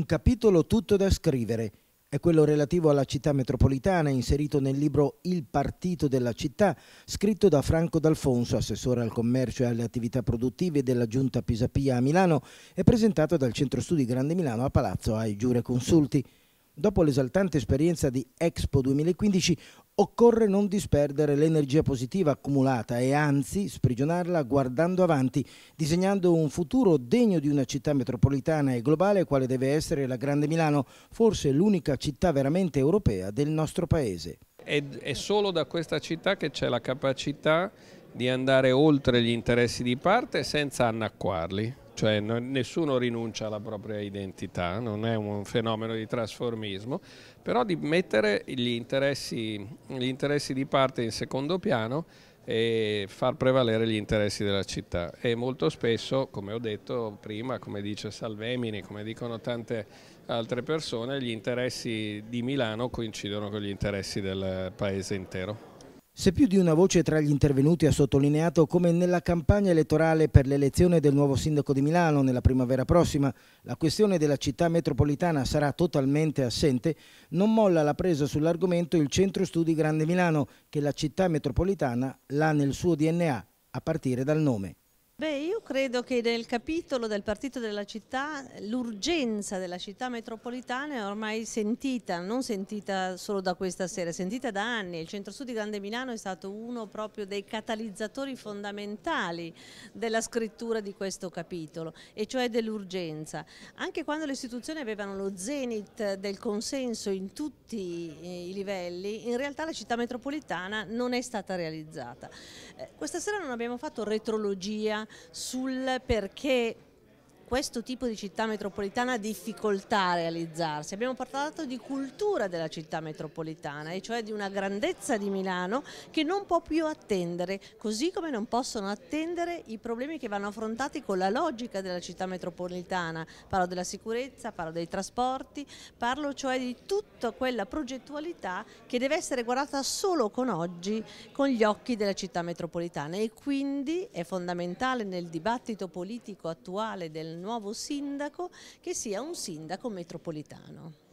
Un capitolo tutto da scrivere è quello relativo alla città metropolitana inserito nel libro Il partito della città, scritto da Franco D'Alfonso, assessore al commercio e alle attività produttive della Giunta Pisapia a Milano e presentato dal Centro Studi Grande Milano a Palazzo ai Giure Consulti. Dopo l'esaltante esperienza di Expo 2015, Occorre non disperdere l'energia positiva accumulata e anzi sprigionarla guardando avanti, disegnando un futuro degno di una città metropolitana e globale quale deve essere la Grande Milano, forse l'unica città veramente europea del nostro paese. È, solo da questa città che c'è la capacità di andare oltre gli interessi di parte senza annacquarli cioè nessuno rinuncia alla propria identità, non è un fenomeno di trasformismo, però di mettere gli interessi, gli interessi di parte in secondo piano e far prevalere gli interessi della città e molto spesso, come ho detto prima, come dice Salvemini, come dicono tante altre persone, gli interessi di Milano coincidono con gli interessi del paese intero. Se più di una voce tra gli intervenuti ha sottolineato come nella campagna elettorale per l'elezione del nuovo sindaco di Milano nella primavera prossima la questione della città metropolitana sarà totalmente assente, non molla la presa sull'argomento il Centro Studi Grande Milano, che la città metropolitana l'ha nel suo DNA, a partire dal nome credo che nel capitolo del Partito della Città l'urgenza della città metropolitana è ormai sentita, non sentita solo da questa sera, sentita da anni. Il Centro Sud di Grande Milano è stato uno proprio dei catalizzatori fondamentali della scrittura di questo capitolo, e cioè dell'urgenza. Anche quando le istituzioni avevano lo zenit del consenso in tutti i livelli, in realtà la città metropolitana non è stata realizzata. Eh, questa sera non abbiamo fatto retrologia su sul perché questo tipo di città metropolitana ha difficoltà a realizzarsi. Abbiamo parlato di cultura della città metropolitana e cioè di una grandezza di Milano che non può più attendere, così come non possono attendere i problemi che vanno affrontati con la logica della città metropolitana. Parlo della sicurezza, parlo dei trasporti, parlo cioè di tutta quella progettualità che deve essere guardata solo con oggi, con gli occhi della città metropolitana e quindi è fondamentale nel dibattito politico attuale del nuovo sindaco che sia un sindaco metropolitano.